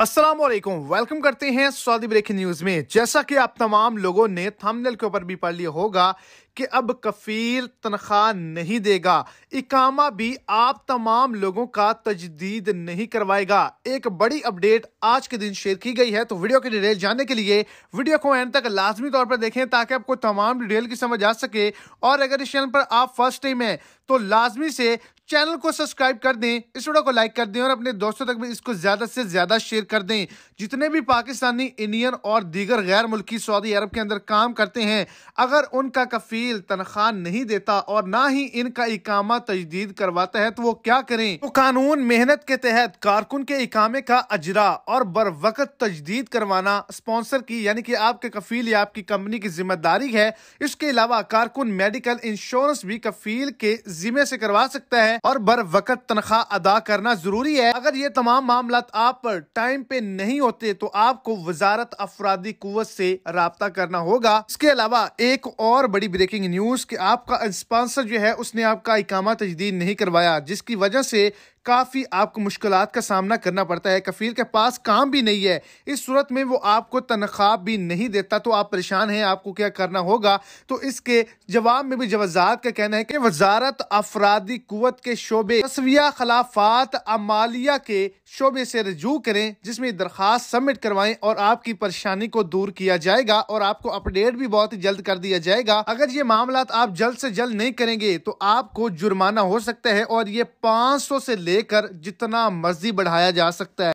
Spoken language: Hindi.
असलम वेलकम करते हैं सऊदी ब्रेकिंग न्यूज़ में जैसा कि आप तमाम लोगों ने थंबनेल के ऊपर भी पढ़ लिया होगा कि अब कफील तनख्वाह नहीं देगा इकामा भी आप तमाम लोगों का तजदीद नहीं करवाएगा एक बड़ी अपडेट आज के दिन शेयर की गई है तो वीडियो के डिटेल जानने के लिए वीडियो को एंड तक लाजमी तौर पर देखें ताकि आपको तमाम डिटेल की समझ आ सके और अगर इस चैनल पर आप फर्स्ट टाइम हैं तो लाजमी से चैनल को सब्सक्राइब कर दें इस वीडियो को लाइक कर दें और अपने दोस्तों तक भी इसको ज़्यादा से ज़्यादा शेयर कर दें जितने भी पाकिस्तानी इंडियन और दीगर गैर मुल्की सऊदी अरब के अंदर काम करते हैं अगर उनका कफील तनख्वाह नहीं देता और ना ही इनका इकामा तजदीद करवाता है तो वो क्या करें तो कानून मेहनत के तहत कारकुन के इकामे का अजरा और बर वक्त तजदीद करवाना स्पॉन्सर की यानी कि आपके कफील या आपकी कंपनी की जिम्मेदारी है इसके अलावा कारकुन मेडिकल इंश्योरेंस भी कफील के जिम्मे से करवा सकता है और बर वक़्त तनख्वाह अदा करना जरूरी है अगर ये तमाम मामला आप पर टाइम पे नहीं होते तो आपको वजारत अफराधी कुत से रबता करना होगा इसके अलावा एक और बड़ी ब्रेकिंग न्यूज की आपका स्पॉन्सर जो है उसने आपका इकामा तजदीद नहीं करवाया जिसकी वजह से काफ़ी आपको मुश्किल का सामना करना पड़ता है कफील के पास काम भी नहीं है इस सूरत में वो आपको तनख्वाह भी नहीं देता तो आप परेशान हैं आपको क्या करना होगा तो इसके जवाब में भी जवाजात का कहना है कि वजारत अफरादी कुत के शोबे तस्विया खिलाफात अमालिया के शोबे से रजू करें जिसमें दरख्वास्त सबमिट करवाएं और आपकी परेशानी को दूर किया जाएगा और आपको अपडेट भी बहुत ही जल्द कर दिया जाएगा अगर ये मामला आप जल्द से जल्द नहीं करेंगे तो आपको जुर्माना हो सकता है और ये पाँच सौ से लेकर जितना मर्जी बढ़ाया जा सकता है